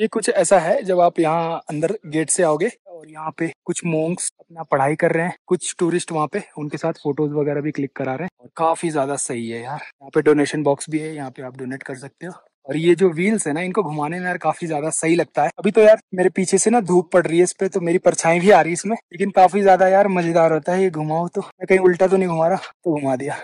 ये कुछ ऐसा है जब आप यहाँ अंदर गेट से आओगे और यहाँ पे कुछ मोंग्स अपना पढ़ाई कर रहे हैं कुछ टूरिस्ट वहाँ पे उनके साथ फोटोज वगैरह भी क्लिक करा रहे हैं और काफी ज्यादा सही है यार यहाँ पे डोनेशन बॉक्स भी है यहाँ पे आप डोनेट कर सकते हो और ये जो व्हील्स है ना इनको घुमाने में यार काफी ज्यादा सही लगता है अभी तो यार मेरे पीछे से ना धूप पड़ रही है इस पे तो मेरी परछाई भी आ रही है इसमें लेकिन काफी ज्यादा यार मजेदार होता है ये घुमाओ तो मैं कहीं उल्टा तो नहीं घुमा रहा तो घुमा दिया